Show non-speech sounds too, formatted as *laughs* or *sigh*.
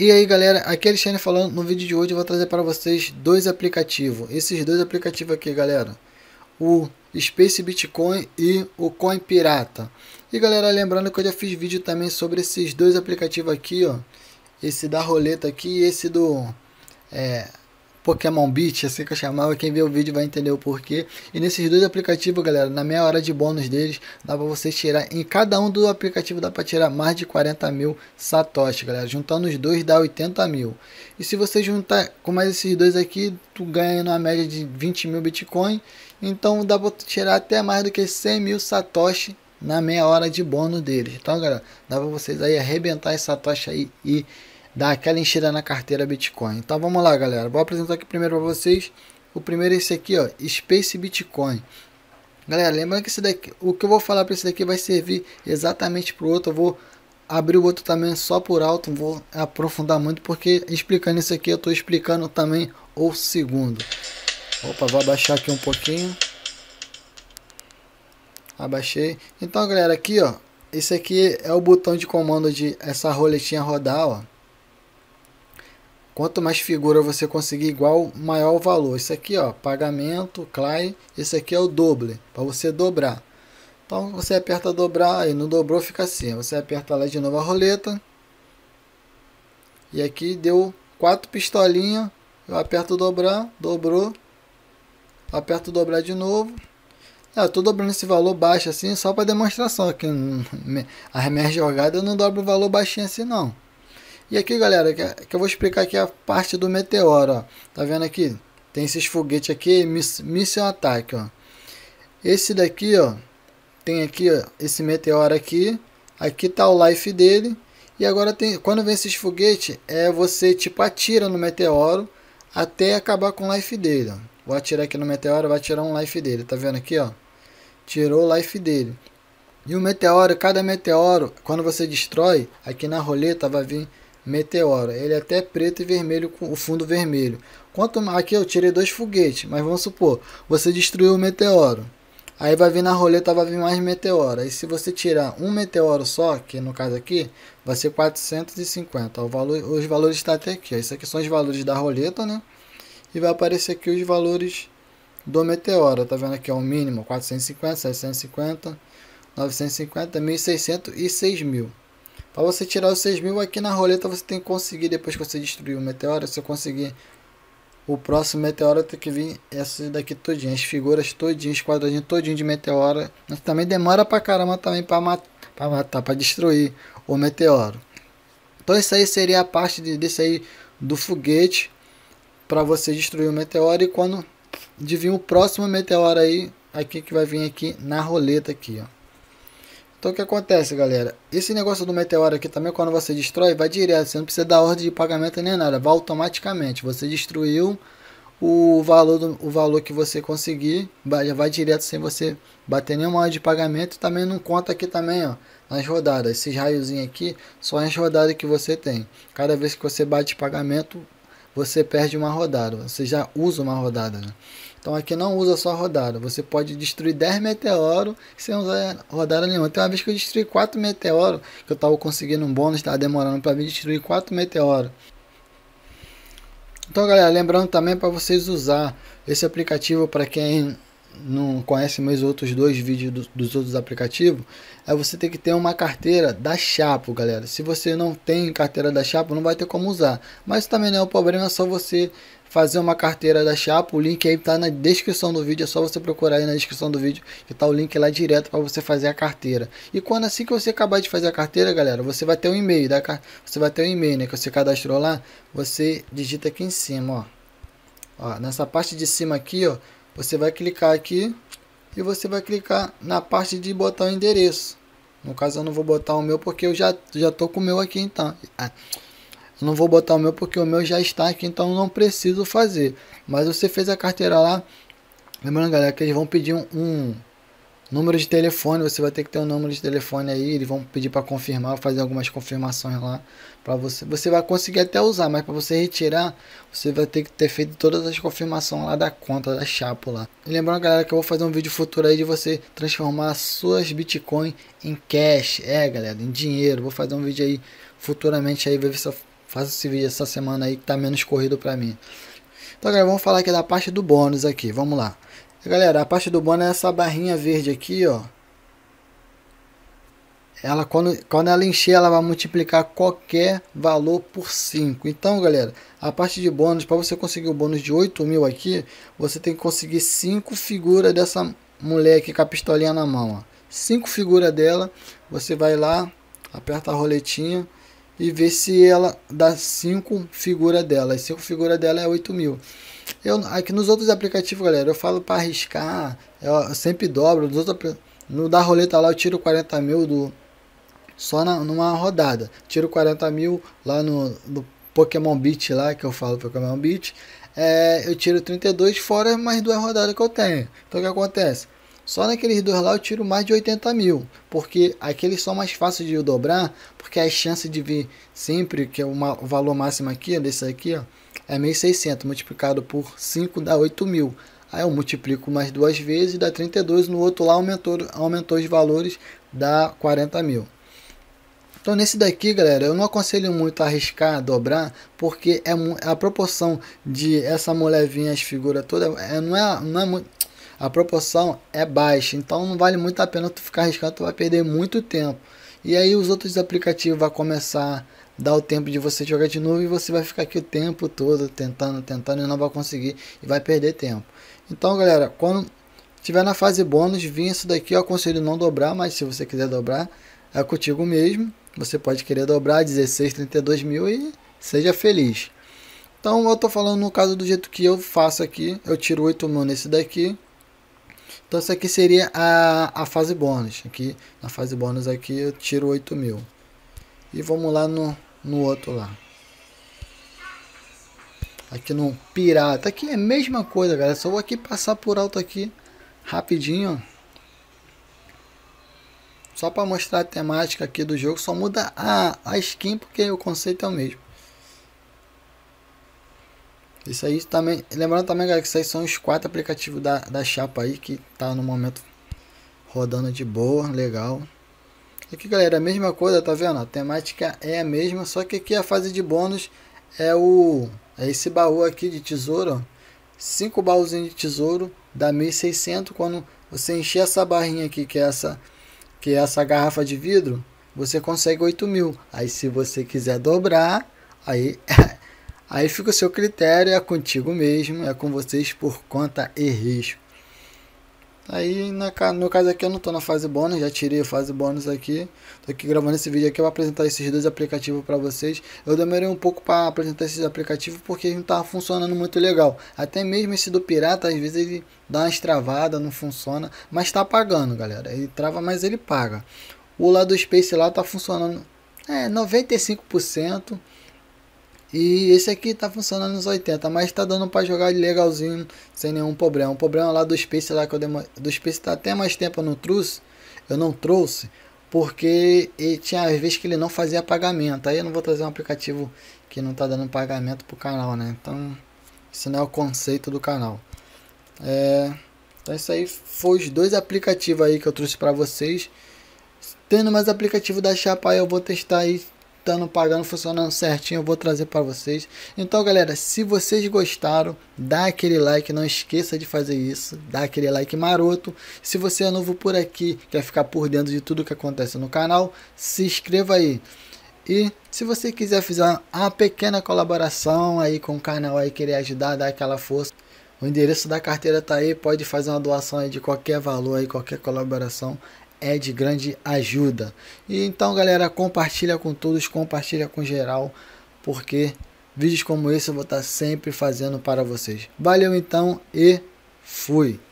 E aí galera, aqui é Alexandre falando, no vídeo de hoje eu vou trazer para vocês dois aplicativos. Esses dois aplicativos aqui galera, o Space Bitcoin e o Coin Pirata. E galera, lembrando que eu já fiz vídeo também sobre esses dois aplicativos aqui, ó. Esse da roleta aqui e esse do é, Pokémon Beach, assim que eu chamava. Quem vê o vídeo vai entender o porquê. E nesses dois aplicativos, galera, na meia hora de bônus deles, dá pra você tirar. Em cada um do aplicativo dá pra tirar mais de 40 mil satoshi, galera. Juntando os dois dá 80 mil. E se você juntar com mais esses dois aqui, tu ganha uma média de 20 mil Bitcoin. Então dá pra tirar até mais do que 100 mil satoshi na meia hora de bônus deles. Então, galera, dá pra vocês aí arrebentar essa tocha aí e dar aquela enchida na carteira Bitcoin. Então vamos lá, galera. Vou apresentar aqui primeiro para vocês. O primeiro é esse aqui, ó, Space Bitcoin. Galera, lembra que esse daqui, o que eu vou falar para esse daqui vai servir exatamente para o outro. Eu vou abrir o outro também só por alto, vou aprofundar muito porque explicando isso aqui eu estou explicando também o segundo. Opa, vou abaixar aqui um pouquinho. Abaixei. Então, galera, aqui, ó, esse aqui é o botão de comando de essa roletinha rodar, ó. Quanto mais figura você conseguir igual, maior o valor. Isso aqui, ó, pagamento, CLAI, esse aqui é o doble, para você dobrar. Então você aperta dobrar, e não dobrou, fica assim. Você aperta lá de novo a roleta. E aqui deu quatro pistolinhas. Eu aperto dobrar, dobrou. Aperto dobrar de novo. Ah, eu tô dobrando esse valor baixo assim só para demonstração. Aqui a *laughs* minha jogada eu não dobro o valor baixinho assim não. E aqui, galera, que eu vou explicar aqui a parte do meteoro, ó. Tá vendo aqui? Tem esses foguetes aqui, missão ataque ó. Esse daqui, ó, tem aqui, ó, esse meteoro aqui. Aqui tá o life dele. E agora tem, quando vem esses foguetes, é você tipo atira no meteoro até acabar com o life dele, ó. Vou atirar aqui no meteoro, vai tirar um life dele, tá vendo aqui, ó? Tirou o life dele. E o meteoro, cada meteoro, quando você destrói, aqui na roleta vai vir Meteoro. Ele é até preto e vermelho com o fundo vermelho. Quanto aqui eu tirei dois foguetes, mas vamos supor, você destruiu o meteoro. Aí vai vir na roleta, vai vir mais meteoro. E se você tirar um meteoro só, que no caso aqui, vai ser 450. o valor, os valores estão tá até aqui. Isso aqui são os valores da roleta, né? E vai aparecer aqui os valores do meteoro. Tá vendo aqui? É o mínimo: 450, 750, 950, 1600 e 6000. Para você tirar os 6 mil aqui na roleta, você tem que conseguir, depois que você destruir o meteoro, se conseguir o próximo meteoro, tem que vir essa daqui todinhas as figuras todinhas, quadradinho todinho de meteoro. Mas também demora pra caramba também pra, mat pra matar, pra destruir o meteoro. Então isso aí seria a parte de, desse aí do foguete para você destruir o meteoro e quando de vir o próximo meteoro aí, aqui que vai vir aqui na roleta aqui, ó. Então o que acontece, galera? Esse negócio do meteoro aqui também, quando você destrói, vai direto. Você não precisa dar ordem de pagamento nem nada. Vai automaticamente. Você destruiu o valor, do, o valor que você conseguir. Vai, vai direto sem você bater nenhuma ordem de pagamento. Também não conta aqui também, ó. Nas rodadas. Esses raiozinhos aqui, só as rodadas que você tem. Cada vez que você bate pagamento, você perde uma rodada, você já usa uma rodada. Né? Então aqui não usa só rodada, você pode destruir 10 meteoros sem usar rodada nenhuma. Tem uma vez que eu destruí 4 meteoros, que eu estava conseguindo um bônus, estava demorando para mim destruir 4 meteoros. Então galera, lembrando também para vocês usar esse aplicativo para quem não conhece meus outros dois vídeos do, dos outros aplicativos, é você ter que ter uma carteira da Chapo, galera. Se você não tem carteira da Chapo, não vai ter como usar. Mas também não é o problema, é só você fazer uma carteira da Chapo. O link aí tá na descrição do vídeo, é só você procurar aí na descrição do vídeo que tá o link lá direto para você fazer a carteira. E quando assim que você acabar de fazer a carteira, galera, você vai ter um e-mail, da, você vai ter um e-mail, né, que você cadastrou lá, você digita aqui em cima, ó. Ó, nessa parte de cima aqui, ó, você vai clicar aqui e você vai clicar na parte de botar o endereço. No caso eu não vou botar o meu porque eu já já tô com o meu aqui então. Ah, não vou botar o meu porque o meu já está aqui, então não preciso fazer. Mas você fez a carteira lá. Lembrando, galera, que eles vão pedir um, um Número de telefone, você vai ter que ter um número de telefone aí, eles vão pedir para confirmar, fazer algumas confirmações lá para você. Você vai conseguir até usar, mas para você retirar, você vai ter que ter feito todas as confirmações lá da conta da chapa lá. E lembrando, galera, que eu vou fazer um vídeo futuro aí de você transformar suas Bitcoin em cash, é, galera, em dinheiro. Vou fazer um vídeo aí futuramente aí, ver se eu faço esse vídeo essa semana aí que tá menos corrido para mim. Então, galera, vamos falar aqui da parte do bônus aqui. Vamos lá. Galera, a parte do bônus é essa barrinha verde aqui, ó. Ela, quando, quando ela encher, ela vai multiplicar qualquer valor por 5. Então, galera, a parte de bônus, para você conseguir o bônus de 8 mil aqui, você tem que conseguir 5 figuras dessa mulher aqui com a pistolinha na mão. 5 figuras dela, você vai lá, aperta a roletinha e vê se ela dá 5 figuras dela. E 5 figuras dela é 8 mil. Eu, aqui nos outros aplicativos, galera, eu falo para arriscar, eu sempre dobro. Nos outros, no da roleta lá eu tiro 40 mil do, só na, numa rodada. Tiro 40 mil lá no, no Pokémon Beach, lá que eu falo Pokémon Beat É, eu tiro 32 fora mais duas rodadas que eu tenho. Então o que acontece? Só naqueles dois lá eu tiro mais de 80 mil, porque aqueles são mais fáceis de dobrar, porque a chance de vir sempre, que é uma, o valor máximo aqui, desse aqui, ó, é 1.600 multiplicado por 5 dá 8.000. Aí eu multiplico mais duas vezes, dá 32. No outro lá aumentou, aumentou os valores, dá 40 mil. Então nesse daqui, galera, eu não aconselho muito arriscar, dobrar, porque é a proporção de essa molevinha vir as figuras toda, é, não é, não é muito, a proporção é baixa, então não vale muito a pena tu ficar arriscando, tu vai perder muito tempo. E aí os outros aplicativos vão começar a dar o tempo de você jogar de novo e você vai ficar aqui o tempo todo tentando, tentando e não vai conseguir e vai perder tempo. Então, galera, quando tiver na fase bônus, vim isso daqui, eu aconselho não dobrar, mas se você quiser dobrar, é contigo mesmo. Você pode querer dobrar 16, 32 mil e seja feliz. Então eu estou falando no caso do jeito que eu faço aqui, eu tiro 8 mil nesse daqui, então isso aqui seria a, a fase bônus. Aqui na fase bônus aqui eu tiro 8 mil. E vamos lá no, no outro lá. Aqui no pirata. Aqui é a mesma coisa, galera. Só vou aqui passar por alto aqui rapidinho. Só para mostrar a temática aqui do jogo. Só muda a, a skin porque o conceito é o mesmo. Isso aí também. Lembrando também, galera, que isso aí são os quatro aplicativos da, da chapa aí que tá no momento rodando de boa, legal. Aqui, galera, é a mesma coisa, tá vendo? A temática é a mesma, só que aqui a fase de bônus é o é esse baú aqui de tesouro, Cinco baúzinhos de tesouro dá 1600 quando você encher essa barrinha aqui, que é essa que é essa garrafa de vidro, você consegue 8000. Aí se você quiser dobrar, aí *laughs* Aí fica o seu critério, é contigo mesmo, é com vocês por conta e risco. Aí, na, no caso aqui, eu não estou na fase bônus, já tirei a fase bônus aqui. Estou aqui gravando esse vídeo aqui para apresentar esses dois aplicativos para vocês. Eu demorei um pouco para apresentar esses aplicativos porque não estava funcionando muito legal. Até mesmo esse do pirata, às vezes ele dá umas travadas, não funciona, mas está pagando, galera. Ele trava, mas ele paga. O lado do Space lá está funcionando é 95%. E esse aqui tá funcionando nos 80, mas tá dando para jogar legalzinho, sem nenhum problema. O problema lá do Space, lá que eu demo... do Space tá até mais tempo eu não trouxe, eu não trouxe, porque tinha às vezes que ele não fazia pagamento. Aí eu não vou trazer um aplicativo que não tá dando pagamento pro canal, né? Então, isso não é o conceito do canal. É... Então, isso aí foi os dois aplicativos aí que eu trouxe para vocês. Tendo mais aplicativo da Chapa, eu vou testar aí estando pagando, funcionando certinho, eu vou trazer para vocês. Então, galera, se vocês gostaram, dá aquele like, não esqueça de fazer isso, dá aquele like maroto. Se você é novo por aqui, quer ficar por dentro de tudo que acontece no canal, se inscreva aí. E se você quiser fazer uma pequena colaboração aí com o canal aí, querer ajudar, dar aquela força, o endereço da carteira tá aí, pode fazer uma doação aí de qualquer valor aí, qualquer colaboração é de grande ajuda. E então, galera, compartilha com todos, compartilha com geral, porque vídeos como esse eu vou estar sempre fazendo para vocês. Valeu então e fui.